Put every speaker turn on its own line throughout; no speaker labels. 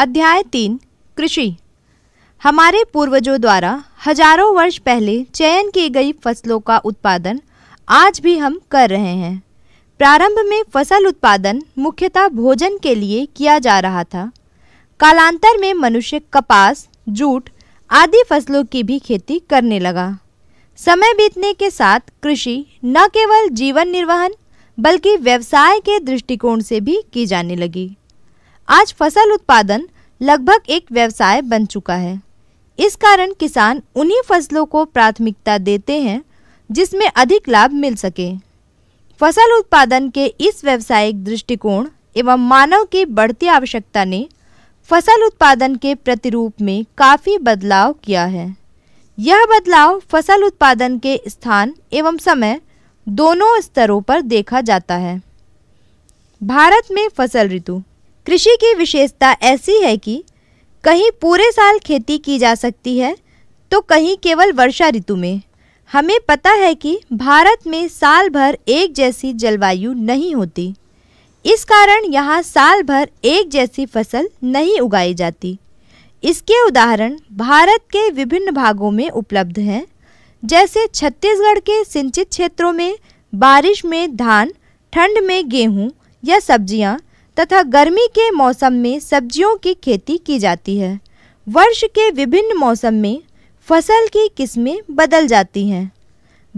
अध्याय तीन कृषि हमारे पूर्वजों द्वारा हजारों वर्ष पहले चयन की गई फसलों का उत्पादन आज भी हम कर रहे हैं प्रारंभ में फसल उत्पादन मुख्यतः भोजन के लिए किया जा रहा था कालांतर में मनुष्य कपास जूट आदि फसलों की भी खेती करने लगा समय बीतने के साथ कृषि न केवल जीवन निर्वहन बल्कि व्यवसाय के दृष्टिकोण से भी की जाने लगी आज फसल उत्पादन लगभग एक व्यवसाय बन चुका है इस कारण किसान उन्हीं फसलों को प्राथमिकता देते हैं जिसमें अधिक लाभ मिल सके फसल उत्पादन के इस व्यावसायिक दृष्टिकोण एवं मानव की बढ़ती आवश्यकता ने फसल उत्पादन के प्रतिरूप में काफ़ी बदलाव किया है यह बदलाव फसल उत्पादन के स्थान एवं समय दोनों स्तरों पर देखा जाता है भारत में फसल ऋतु कृषि की विशेषता ऐसी है कि कहीं पूरे साल खेती की जा सकती है तो कहीं केवल वर्षा ऋतु में हमें पता है कि भारत में साल भर एक जैसी जलवायु नहीं होती इस कारण यहाँ साल भर एक जैसी फसल नहीं उगाई जाती इसके उदाहरण भारत के विभिन्न भागों में उपलब्ध हैं जैसे छत्तीसगढ़ के सिंचित क्षेत्रों में बारिश में धान ठंड में गेहूं या सब्जियां, तथा गर्मी के मौसम में सब्जियों की खेती की जाती है वर्ष के विभिन्न मौसम में फसल की किस्में बदल जाती हैं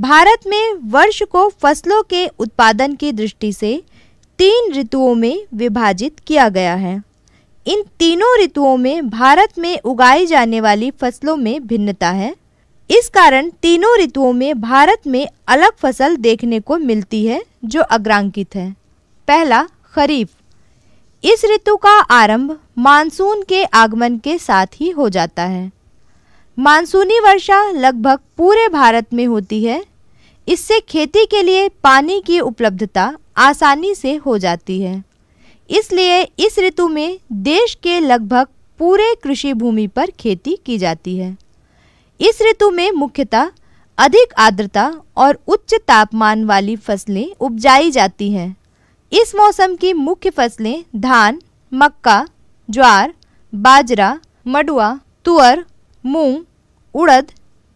भारत में वर्ष को फसलों के उत्पादन की दृष्टि से तीन ऋतुओं में विभाजित किया गया है इन तीनों ऋतुओं में भारत में उगाई जाने वाली फसलों में भिन्नता है इस कारण तीनों ऋतुओं में भारत में अलग फसल देखने को मिलती है जो अग्रांकित है पहला खरीफ इस ऋतु का आरंभ मानसून के आगमन के साथ ही हो जाता है मानसूनी वर्षा लगभग पूरे भारत में होती है इससे खेती के लिए पानी की उपलब्धता आसानी से हो जाती है इसलिए इस ऋतु में देश के लगभग पूरे कृषि भूमि पर खेती की जाती है इस ऋतु में मुख्यतः अधिक आर्द्रता और उच्च तापमान वाली फसलें उपजाई जाती हैं इस मौसम की मुख्य फसलें धान मक्का ज्वार बाजरा मडुआ तुअर मूंग, उड़द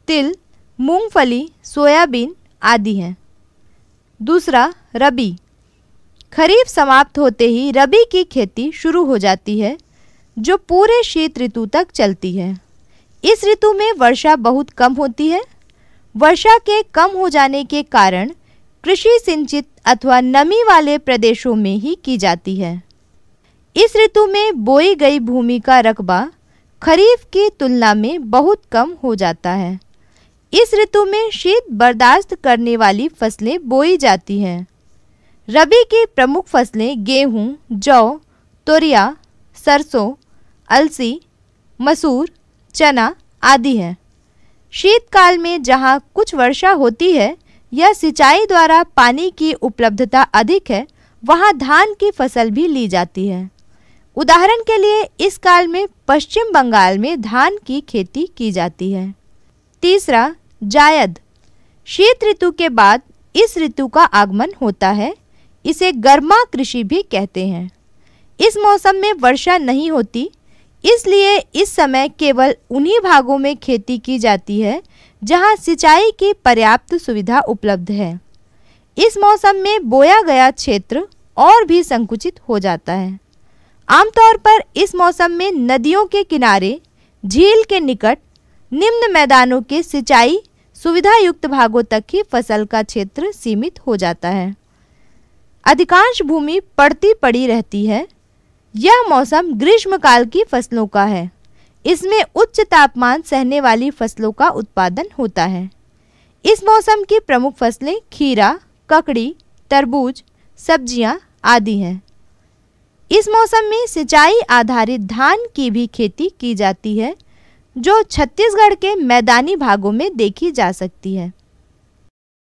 तिल मूंगफली सोयाबीन आदि हैं दूसरा रबी खरीफ समाप्त होते ही रबी की खेती शुरू हो जाती है जो पूरे शीत ऋतु तक चलती है इस ऋतु में वर्षा बहुत कम होती है वर्षा के कम हो जाने के कारण कृषि सिंचित अथवा नमी वाले प्रदेशों में ही की जाती है इस ऋतु में बोई गई भूमि का रकबा खरीफ की तुलना में बहुत कम हो जाता है इस ऋतु में शीत बर्दाश्त करने वाली फसलें बोई जाती हैं रबी की प्रमुख फसलें गेहूं, जौ तोरिया सरसों अलसी मसूर चना आदि हैं शीतकाल में जहाँ कुछ वर्षा होती है यह सिंचाई द्वारा पानी की उपलब्धता अधिक है वहाँ धान की फसल भी ली जाती है उदाहरण के लिए इस काल में पश्चिम बंगाल में धान की खेती की जाती है तीसरा जायद शीत ऋतु के बाद इस ऋतु का आगमन होता है इसे गर्मा कृषि भी कहते हैं इस मौसम में वर्षा नहीं होती इसलिए इस समय केवल उन्हीं भागों में खेती की जाती है जहां सिंचाई की पर्याप्त सुविधा उपलब्ध है इस मौसम में बोया गया क्षेत्र और भी संकुचित हो जाता है आमतौर पर इस मौसम में नदियों के किनारे झील के निकट निम्न मैदानों के सिंचाई सुविधा युक्त भागों तक ही फसल का क्षेत्र सीमित हो जाता है अधिकांश भूमि पड़ती पड़ी रहती है यह मौसम ग्रीष्मकाल की फसलों का है इसमें उच्च तापमान सहने वाली फसलों का उत्पादन होता है इस मौसम की प्रमुख फसलें खीरा ककड़ी तरबूज सब्जियां आदि हैं इस मौसम में सिंचाई आधारित धान की भी खेती की जाती है जो छत्तीसगढ़ के मैदानी भागों में देखी जा सकती है